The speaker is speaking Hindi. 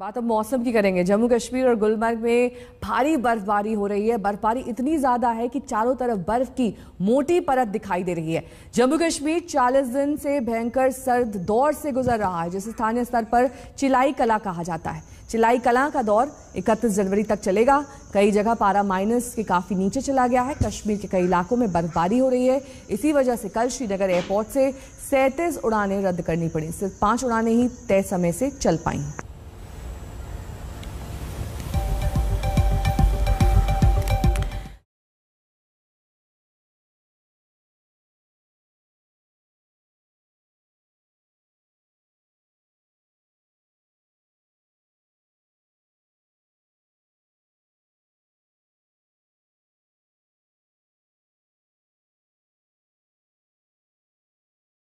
बात अब मौसम की करेंगे जम्मू कश्मीर और गुलमर्ग में भारी बर्फबारी हो रही है बर्फबारी इतनी ज्यादा है कि चारों तरफ बर्फ की मोटी परत दिखाई दे रही है जम्मू कश्मीर 40 दिन से भयंकर सर्द दौर से गुजर रहा है जिसे स्थानीय स्तर पर चिलाई कला कहा जाता है चिलाई कला का दौर 31 जनवरी तक चलेगा कई जगह पारा माइनस के काफी नीचे चला गया है कश्मीर के कई इलाकों में बर्फबारी हो रही है इसी वजह से कल श्रीनगर एयरपोर्ट से सैंतीस उड़ानें रद्द करनी पड़ी सिर्फ पांच उड़ानें ही तय समय से चल पाई